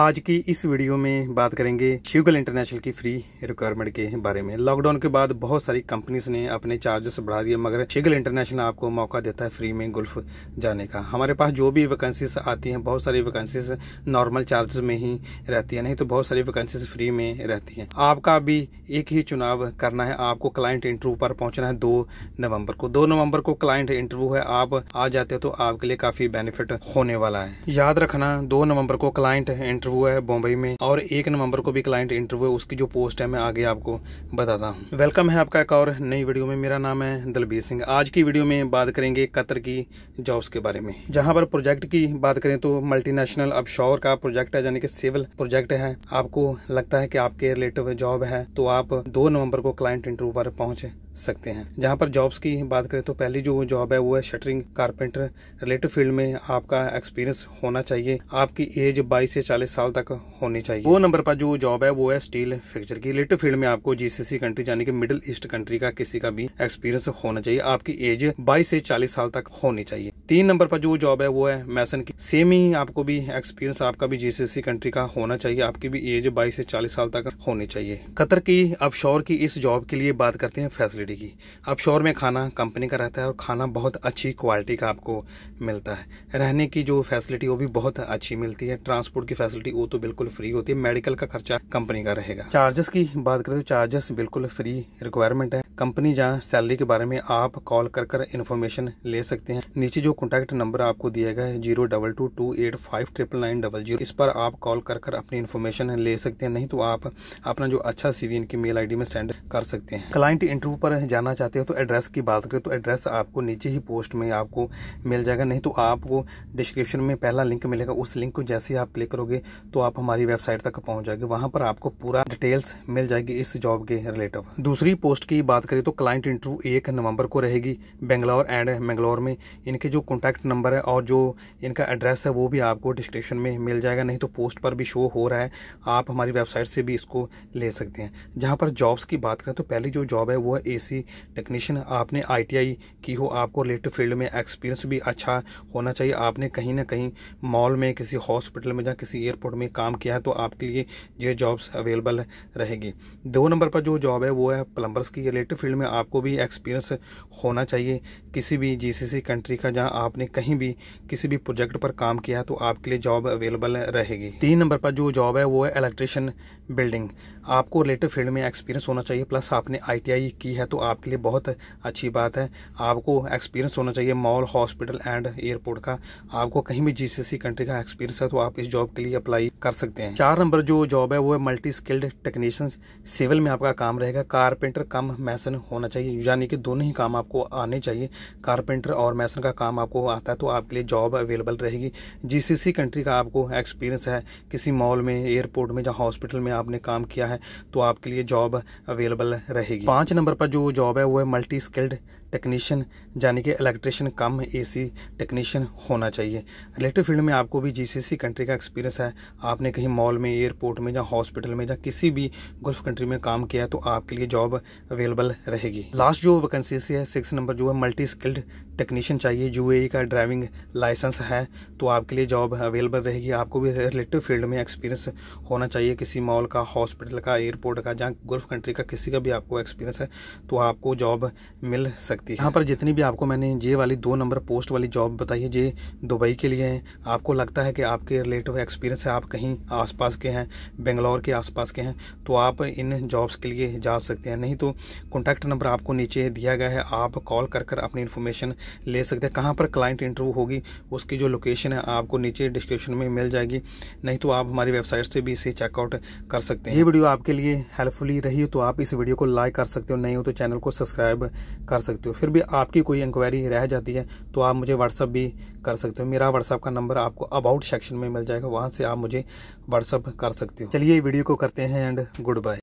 आज की इस वीडियो में बात करेंगे शिवगल इंटरनेशनल की फ्री रिक्वायरमेंट के बारे में लॉकडाउन के बाद बहुत सारी कंपनीज ने अपने चार्जेस बढ़ा दिए मगर शिवगल इंटरनेशनल आपको मौका देता है फ्री में गुल्फ जाने का हमारे पास जो भी वैकेंसीज आती हैं बहुत सारी वैकेंसीज नॉर्मल चार्जेस में ही रहती है नहीं तो बहुत सारी वैकेंसीज फ्री में रहती है आपका भी एक ही चुनाव करना है आपको क्लाइंट इंटरव्यू पर पहुंचना है दो नवम्बर को दो नवम्बर को क्लाइंट इंटरव्यू है आप आ जाते हो तो आपके लिए काफी बेनिफिट होने वाला है याद रखना दो नवम्बर को क्लाइंट इंटरव्यू है बॉम्बई में और एक नवंबर को भी क्लाइंट इंटरव्यू है उसकी जो पोस्ट है मैं आगे आपको बताता हूँ वेलकम है आपका एक और नई वीडियो में मेरा नाम है दलबीर सिंह आज की वीडियो में बात करेंगे कतर की जॉब्स के बारे में जहाँ पर प्रोजेक्ट की बात करें तो मल्टीनेशनल अब शोर का प्रोजेक्ट है यानी कि सिविल प्रोजेक्ट है आपको लगता है कि आपके रिलेटिव जॉब है तो आप दो नवम्बर को क्लाइंट इंटरव्यू पर पहुंचे सकते हैं जहाँ पर जॉब्स की बात करें तो पहली जो जॉब है वो है शटरिंग कारपेंटर रिलेटिव फील्ड में आपका एक्सपीरियंस होना चाहिए आपकी एज 22 से 40 साल तक होनी चाहिए वो नंबर पर जो जॉब है वो है स्टील फिक्चर की रिलेटिव फील्ड में आपको जीसीसी कंट्री यानी कि मिडिल ईस्ट कंट्री का किसी का भी एक्सपीरियंस होना चाहिए आपकी एज बाईस से चालीस साल तक होनी चाहिए तीन नंबर पर जो जॉब है वो है मैसन की सेम ही आपको भी एक्सपीरियंस आपका भी जीसीसी कंट्री e का होना चाहिए आपकी भी एज बाईस से चालीस साल तक होनी चाहिए कतर की अब की इस जॉब के लिए बात करते हैं फैसिलिटी की अब में खाना कंपनी का रहता है और खाना बहुत अच्छी क्वालिटी का आपको मिलता है रहने की जो फैसिलिटी वो भी बहुत अच्छी मिलती है ट्रांसपोर्ट की फैसिलिटी वो तो बिल्कुल फ्री होती है मेडिकल का खर्चा कंपनी का रहेगा चार्जेस की बात करें तो चार्जेस बिल्कुल फ्री रिक्वायरमेंट है कंपनी जहाँ सैलरी के बारे में आप कॉल कर कर इन्फॉर्मेशन ले सकते हैं नीचे जो कॉन्टैक्ट नंबर आपको दिया गया है zero double two two eight five triple nine double zero इस पर आप कॉल कर कर अपनी इन्फॉर्मेशन ले सकते हैं नहीं तो आप अपना जो अच्छा सीवी इनकी मेल आईडी में सेंड कर सकते हैं क्लाइंट इंटरव्यू पर जाना चाहते हो तो एड्रेस की बात करें तो एड्रेस आपको नीचे ही पोस्ट में आपको मिल जाएगा नहीं तो आपको डिस्क्रिप्शन में पहला लिंक मिलेगा उस लिंक को जैसे ही आप क्लिक करोगे तो आप हमारी वेबसाइट तक पहुंच जाएंगे वहां पर आपको पूरा डिटेल्स मिल जाएगी इस जॉब के रिलेटिव दूसरी पोस्ट की बात बात करें तो क्लाइंट इंटरव्यू एक नवंबर को रहेगी बेंगलौर एंड मैंगलोर में इनके जो कॉन्टैक्ट नंबर है और जो इनका एड्रेस है वो भी आपको डिस्क्रिप्शन में मिल जाएगा नहीं तो पोस्ट पर भी शो हो रहा है आप हमारी वेबसाइट से भी इसको ले सकते हैं जहाँ पर जॉब्स की बात करें तो पहली जो जॉब है वो है ए टेक्नीशियन आपने आई की हो आपको रिलेटेड फील्ड में एक्सपीरियंस भी अच्छा होना चाहिए आपने कहीं ना कहीं मॉल में किसी हॉस्पिटल में या किसी एयरपोर्ट में काम किया है तो आपके लिए ये जॉब्स अवेलेबल रहेगी दो नंबर पर जो जॉब है वो है प्लम्बर्स की रिलेटेड सब्जेक्ट फील्ड में आपको भी एक्सपीरियंस होना चाहिए किसी भी जीसीसी कंट्री का जहां आपने कहीं भी किसी भी प्रोजेक्ट पर काम किया है तो आपके लिए जॉब अवेलेबल रहेगी तीन नंबर पर जो जॉब है वो है इलेक्ट्रिशियन बिल्डिंग आपको रिलेटेड फील्ड में एक्सपीरियंस होना चाहिए प्लस आपने आई की है तो आपके लिए बहुत अच्छी बात है आपको एक्सपीरियंस होना चाहिए मॉल हॉस्पिटल एंड एयरपोर्ट का आपको कहीं भी जीसीसी कंट्री का एक्सपीरियंस है तो आप इस जॉब के लिए अप्लाई कर सकते हैं चार नंबर जो जॉब है वो है मल्टी स्किल्ड टेक्नीशियंस सिविल में आपका काम रहेगा कारपेंटर कम मैस मैसन होना चाहिए यानी कि दोनों ही काम आपको आने चाहिए कारपेंटर और मैसन का काम आपको आता है तो आपके लिए जॉब अवेलेबल रहेगी जिस कंट्री का आपको एक्सपीरियंस है किसी मॉल में एयरपोर्ट में या हॉस्पिटल में आपने काम किया है तो आपके लिए जॉब अवेलेबल रहेगी पाँच नंबर पर जो जॉब है वो है मल्टी स्किल्ड टेक्नीशियन यानी कि इलेक्ट्रिशियन कम एसी टेक्नीशियन होना चाहिए रिलेटिव फील्ड में आपको भी जीसीसी कंट्री का एक्सपीरियंस है आपने कहीं मॉल में एयरपोर्ट में या हॉस्पिटल में या किसी भी गल्फ कंट्री में काम किया तो आपके लिए जॉब अवेलेबल रहेगी लास्ट जो वैकेंसी है सिक्स नंबर जो है मल्टी स्किल्ड टेक्नीशियन चाहिए यू का ड्राइविंग लाइसेंस है तो आपके लिए जॉब अवेलेबल e तो रहेगी आपको भी रिलेटिव फील्ड में एक्सपीरियंस होना चाहिए किसी मॉल का हॉस्पिटल का एयरपोर्ट का जहाँ गल्फ कंट्री का किसी का भी आपको एक्सपीरियंस है तो आपको जॉब मिल सकती सकती है यहाँ पर जितनी भी आपको मैंने ये वाली दो नंबर पोस्ट वाली जॉब बताई है ये दुबई के लिए है आपको लगता है कि आपके रिलेटिव एक्सपीरियंस है आप कहीं आसपास के हैं बेंगलोर के आसपास के हैं तो आप इन जॉब्स के लिए जा सकते हैं नहीं तो कॉन्टैक्ट नंबर आपको नीचे दिया गया है आप कॉल कर कर अपनी इन्फॉर्मेशन ले सकते हैं कहाँ पर क्लाइंट इंटरव्यू होगी उसकी जो लोकेशन है आपको नीचे डिस्क्रिप्शन में मिल जाएगी नहीं तो आप हमारी वेबसाइट से भी इसे चेकआउट कर सकते हैं ये वीडियो आपके लिए हेल्पफुली रही हो तो आप इस वीडियो को लाइक कर सकते हो नहीं हो तो चैनल को सब्सक्राइब कर सकते हो हो फिर भी आपकी कोई इंक्वायरी रह जाती है तो आप मुझे व्हाट्सअप भी कर सकते हो मेरा व्हाट्सअप का नंबर आपको अबाउट सेक्शन में मिल जाएगा वहाँ से आप मुझे व्हाट्सअप कर सकते हो चलिए वीडियो को करते हैं एंड गुड बाय